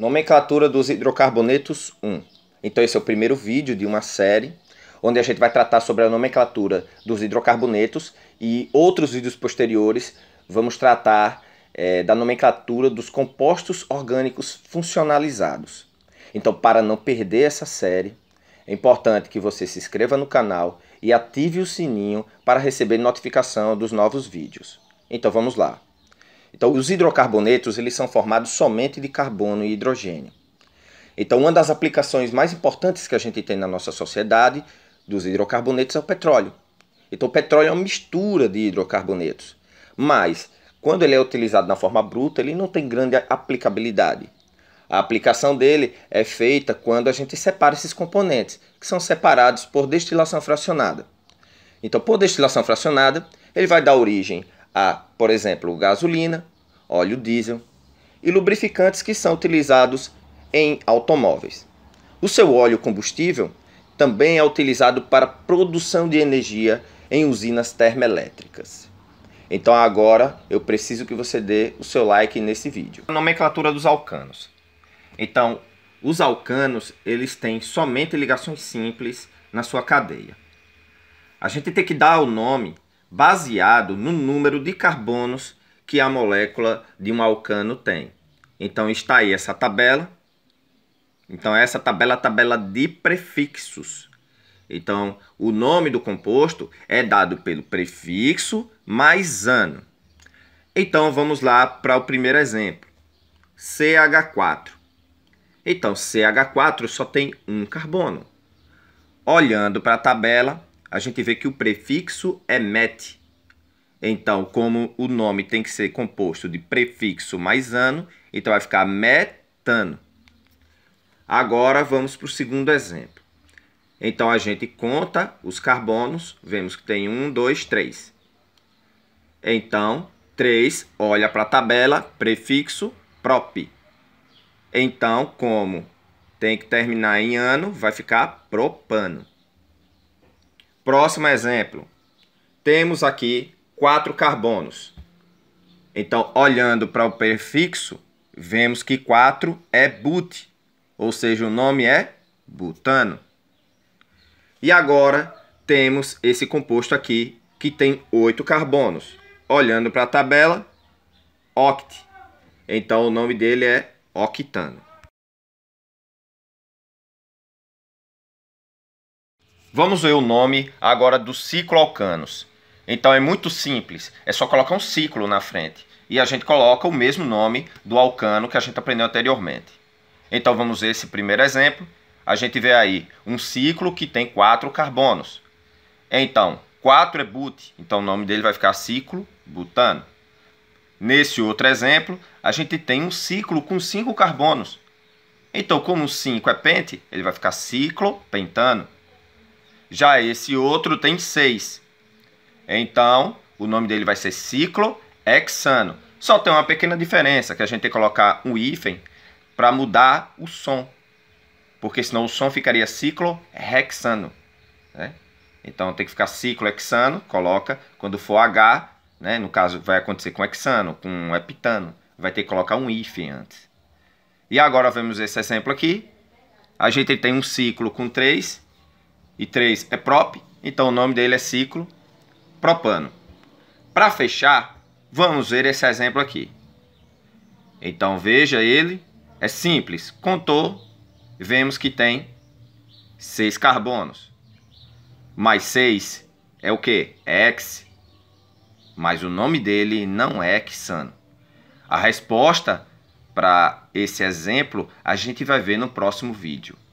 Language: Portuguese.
Nomenclatura dos hidrocarbonetos 1. Então esse é o primeiro vídeo de uma série onde a gente vai tratar sobre a nomenclatura dos hidrocarbonetos e outros vídeos posteriores vamos tratar é, da nomenclatura dos compostos orgânicos funcionalizados. Então, para não perder essa série, é importante que você se inscreva no canal e ative o sininho para receber notificação dos novos vídeos. Então vamos lá. Então, os hidrocarbonetos eles são formados somente de carbono e hidrogênio. Então, uma das aplicações mais importantes que a gente tem na nossa sociedade dos hidrocarbonetos é o petróleo. Então, o petróleo é uma mistura de hidrocarbonetos. Mas, quando ele é utilizado na forma bruta, ele não tem grande aplicabilidade. A aplicação dele é feita quando a gente separa esses componentes, que são separados por destilação fracionada. Então, por destilação fracionada, ele vai dar origem a, por exemplo, gasolina, óleo diesel e lubrificantes que são utilizados em automóveis. O seu óleo combustível também é utilizado para produção de energia em usinas termoelétricas. Então agora eu preciso que você dê o seu like nesse vídeo. A nomenclatura dos alcanos. Então, os alcanos, eles têm somente ligações simples na sua cadeia. A gente tem que dar o nome baseado no número de carbonos que a molécula de um alcano tem. Então está aí essa tabela. Então essa tabela é a tabela de prefixos. Então o nome do composto é dado pelo prefixo mais ano. Então vamos lá para o primeiro exemplo. CH4. Então CH4 só tem um carbono. Olhando para a tabela, a gente vê que o prefixo é met. Então, como o nome tem que ser composto de prefixo mais ano, então vai ficar metano. Agora vamos para o segundo exemplo. Então a gente conta os carbonos, vemos que tem um, dois, três. Então, 3, olha para a tabela, prefixo prop. Então, como tem que terminar em ano, vai ficar propano. Próximo exemplo. Temos aqui quatro carbonos. Então, olhando para o prefixo, vemos que 4 é but, ou seja, o nome é butano. E agora temos esse composto aqui que tem oito carbonos. Olhando para a tabela, oct. Então o nome dele é octano. Vamos ver o nome agora dos cicloalcanos. Então é muito simples, é só colocar um ciclo na frente e a gente coloca o mesmo nome do alcano que a gente aprendeu anteriormente. Então vamos ver esse primeiro exemplo. A gente vê aí um ciclo que tem quatro carbonos. Então, 4 é but, então o nome dele vai ficar ciclo butano. Nesse outro exemplo, a gente tem um ciclo com cinco carbonos. Então, como 5 é pente, ele vai ficar ciclo pentano. Já esse outro tem seis. Então, o nome dele vai ser ciclohexano. Só tem uma pequena diferença, que a gente tem que colocar um hífen para mudar o som. Porque senão o som ficaria ciclohexano. Né? Então tem que ficar ciclohexano, coloca. Quando for H, né? no caso vai acontecer com hexano, com heptano. Vai ter que colocar um hífen antes. E agora vemos esse exemplo aqui. A gente tem um ciclo com 3 e 3 é prop, então o nome dele é ciclo propano. Para fechar, vamos ver esse exemplo aqui. Então veja ele, é simples, contou, vemos que tem 6 carbonos. Mais 6 é o que? É hex, mas o nome dele não é hexano. A resposta para esse exemplo a gente vai ver no próximo vídeo.